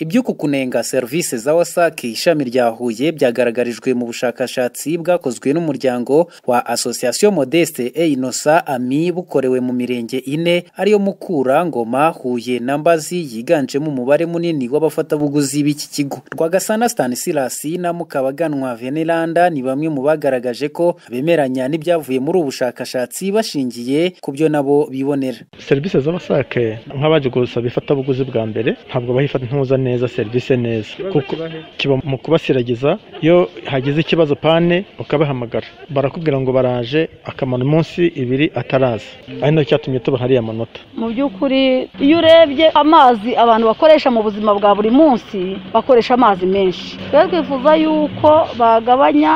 Iby'uku kunenga serivisi za WASAC ishami rya Huye byagaragarijwe mu bushakashatsi bwakozwe n'umuryango wa Association Modeste et Innocent Ami bukorewe mu mirenge ine ariyo Mukura, Ngoma, Huye na Mbazi yiganjemo umubare munini w'abafatabuguzi b'iki kigo. Rwagasana Stanislas na Mukabaganwa Veneranda ni bamwe mu bagaragaje ko bemeranya n'ibyavuye muri ubu bushakashatsi bashingiye ku byo nabo bibonera. Serivisi za WASAC nk'abaje gusaba ifatabuguzi bwa mbere ntabwo bayifata ntuza neza serivisi neza kuko kiba mu kubasiragiza iyo hagize ikibazo pane ukabahamagara barakubwira ngo baraje akamara umunsi ibiri ataraza ari nacyo cyatumye tuba hariya amanota mu by'ukuri iyo urebye amazi abantu bakoresha mu buzima bwa buri munsi bakoresha amazi menshi twifuza yuko bagabanya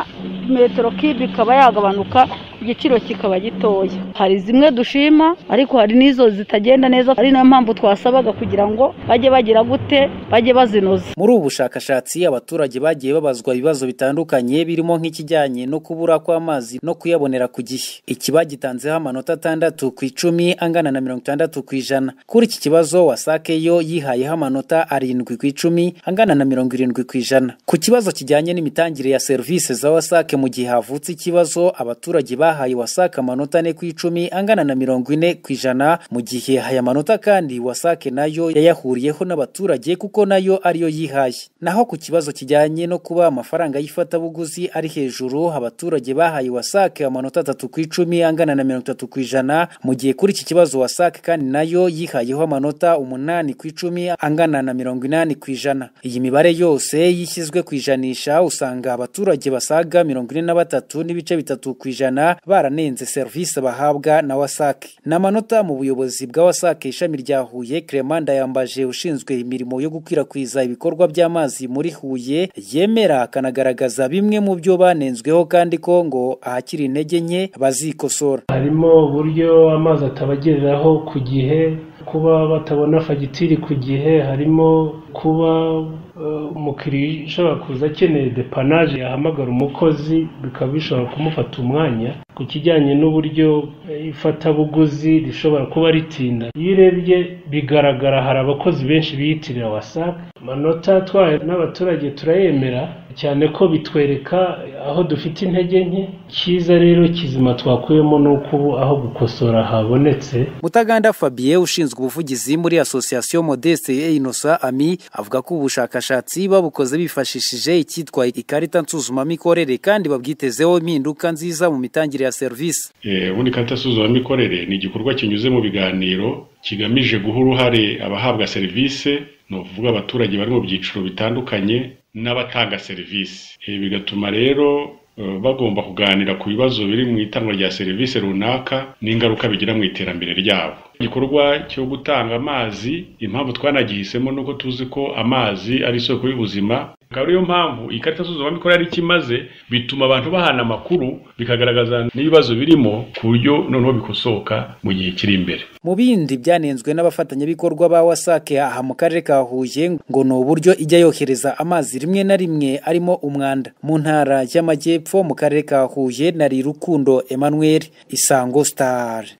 metero kibi ikaba yagabanuka igiciro kikaba gitoya hari zimwe dushima ariko hari n'izo zitagenda neza ari nayo mpamvu twasabaga kugira ngo bajye bagira gute bajye bazinoza muri ubu bushakashatsi abaturage bagiye babazwa ibibazo bitandukanye birimo nk'ikijyanye no kubura kw'amazi no kuyabonera ku gihe ikiba gitanzeho amanota atandatu ku icumi angana na mirongo itandatu ku ijana kuri iki kibazo wasake yo yihayeho amanota arindwi ku icumi angana na mirongo irindwi ku ijana ku kibazo kijyanye n'imitangire ya serivisi za wasake mu gihe havutse ikibazo abaturage ba bahaye wasake amanota ane ku icumi angana na mirongo ine ku ijana mu gihe aya manota kandi wasake nayo yayahuriyeho n'abaturage kuko nayo ariyo yihaye naho ku kibazo kijyanye no kuba amafaranga y'ifatabuguzi ari hejuru abaturage bahaye wasake amanota atatu ku icumi angana na mirongo itatu ku ijana mu gihe kuri iki kibazo wasake kandi nayo yihayeho amanota umunani ku icumi angana na mirongo inani ku ijana iyi mibare yose yishyizwe ku ijanisha usanga abaturage basaga mirongo ine na batatu n'ibice bitatu ku ijana baranenze serivisi bahabwa na WASAC n'amanota mu buyobozi bwa WASAC ishami rya Huye Clement yambaje ushinzwe imirimo yo gukwirakwiza ibikorwa by'amazi muri Huye yemera akanagaragaza bimwe mu byo banenzweho kandi ko ngo ahakiri intege nke bazikosora harimo uburyo amazi atabagereraho ku gihe kuba batabona fagitire ku gihe harimo kuba eh, umukiriya ushobora kuza akeneye depanaje yahamagara umukozi bikaba bishobora kumufata umwanya ku kijyanye n'uburyo eh, ifatabuguzi rishobora kuba ritinda iyo urebye bigaragara hari abakozi benshi biyitirira wasapu amanota atwawe n'abaturage turayemera cyane ko bitwereka aho dufite intege nke cyiza rero kizima twakuyemo ni ubu aho gukosora habonetse mutaganda fabien ushinzwe ubuvugizi muri asosiyasiyo modeste ye inosa ami avuga ko ubushakashatsi babukoze bifashishije icyitwa ikarita nsuzumamikorere kandi babwitezeho impinduka nziza mu mitangire ya serivisi eh, ubundi ikarita nsuzumamikorere ni igikorwa kinyuze mu biganiro kigamije guha uruhare abahabwa serivisi ni ukuvuga abaturage bari mu byiciro bitandukanye n'abatanga serivisi ibi bigatuma rero eh, bagomba kuganira ku bibazo biri mu itangwa rya serivisi runaka n'ingaruka bigira mu iterambere ryabo igikorwa cyo gutanga amazi impamvu twanagihisemo nuko tuzi ko amazi ari isoko y'ubuzima akaba ariyo mpamvu ikarita nsuzumamikorere ari icyo bituma abantu bahana amakuru bikagaragaza n'ibibazo birimo ku buryo noneho bikosoka mu gihe kiri imbere mu bindi byanenzwe n'abafatanyabikorwa ba wasake aha mu karere ka huye ngo ni uburyo ijya yohereza amazi rimwe na rimwe arimo umwanda mu ntara y'amajyepfo mu karere ka huye nari rukundo emmanuel isango star